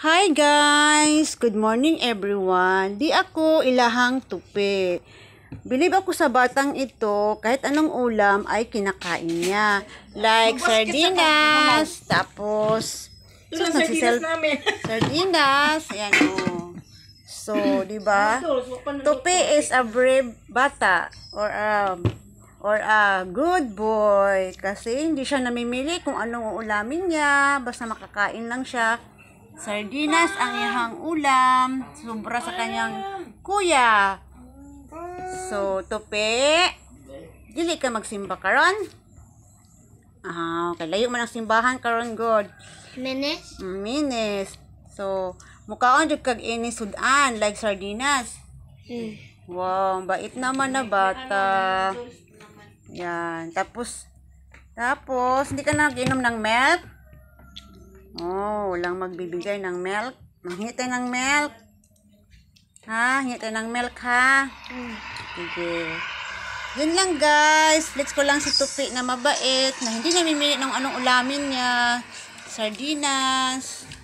Hi guys! Good morning everyone! Di ako ilahang tupi. Believe ako sa batang ito, kahit anong ulam ay kinakain niya. Like sardinas, tapos... Ito so, sardinas namin. sardinas, yan o. Oh. So, di ba? Tupi is a brave bata or um or a good boy kasi hindi siya namimili kung anong uulamin niya basta makakain lang siya sardinas ang ihang ulam, sobra sa kanyang kuya. So, tupi, dili ka magsimba karon. Ah, okay, layo man ang simbahan karon God. Minis? Mm, minis. So, mukhaon jud kag ini sudan like sardinas. Mm. Wow, bait naman na bata. Yan, tapos tapos hindi ka na nag-inom ng milk? Oh, walang magbibigay ng milk. Manghintay ng milk. Ha? Hintay ng milk, ha? Sige. Yun lang, guys. Flex ko lang si Tupi na mabait, na hindi namimili ng anong ulamin niya. Sardinas.